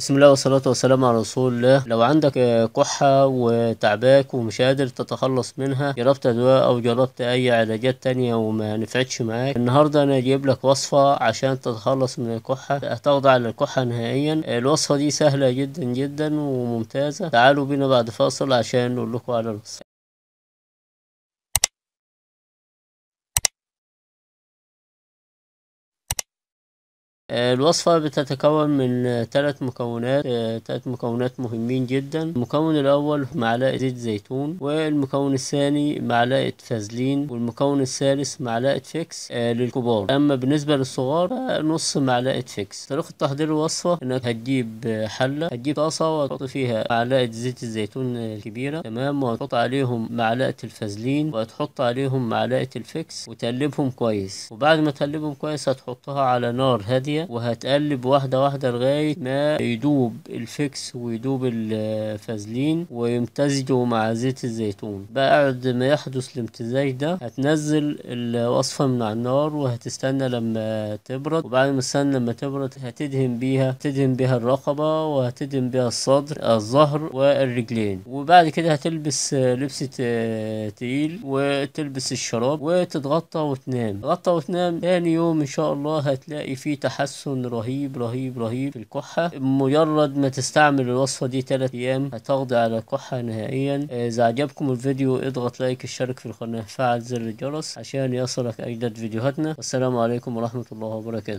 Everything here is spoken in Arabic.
بسم الله والصلاة والسلام على رسول الله لو عندك آه، كحة وتعباك ومش قادر تتخلص منها جربت أدواء أو جربت أي علاجات تانية وما نفعتش معاك النهاردة أنا أجيب لك وصفة عشان تتخلص من الكحة هتخضع على الكحة نهائيا الوصفة دي سهلة جدا جدا وممتازة تعالوا بينا بعد فاصل عشان نقول لكم على الوصفة الوصفة بتتكون من ثلاث مكونات ثلاث آه، مكونات مهمين جدا المكون الأول معلقة زيت زيتون والمكون الثاني معلقة فازلين والمكون الثالث معلقة فيكس آه، للكبار أما بالنسبة للصغار نص معلقة فيكس طريقة تحضير الوصفة إنك هتجيب حلة هتجيب طاسة وتحط فيها معلقة زيت الزيتون الكبيرة تمام وهتحط عليهم معلقة الفازلين وهتحط عليهم معلقة الفيكس وتقلبهم كويس وبعد ما تقلبهم كويس هتحطها على نار هادية بالعافية وهتقلب واحدة واحدة لغاية ما يدوب الفكس ويدوب الفازلين ويمتزجوا مع زيت الزيتون بعد ما يحدث الامتزاج ده هتنزل الوصفة من على النار وهتستنى لما تبرد وبعد ما تستنى لما تبرد هتدهن بيها تدهن بيها الرقبة وهتدهن بيها الصدر الظهر والرجلين وبعد كده هتلبس لبس تقيل وتلبس الشراب وتتغطى وتنام غطى وتنام تاني يوم ان شاء الله هتلاقي فيه تحسن تحسن رهيب رهيب رهيب في الكحة مجرد ما تستعمل الوصفة دي 3 ايام هتقضي على الكحة نهائيا اذا عجبكم الفيديو اضغط لايك اشترك في القناة فعل زر الجرس عشان يصلك اجدد فيديوهاتنا والسلام عليكم ورحمة الله وبركاته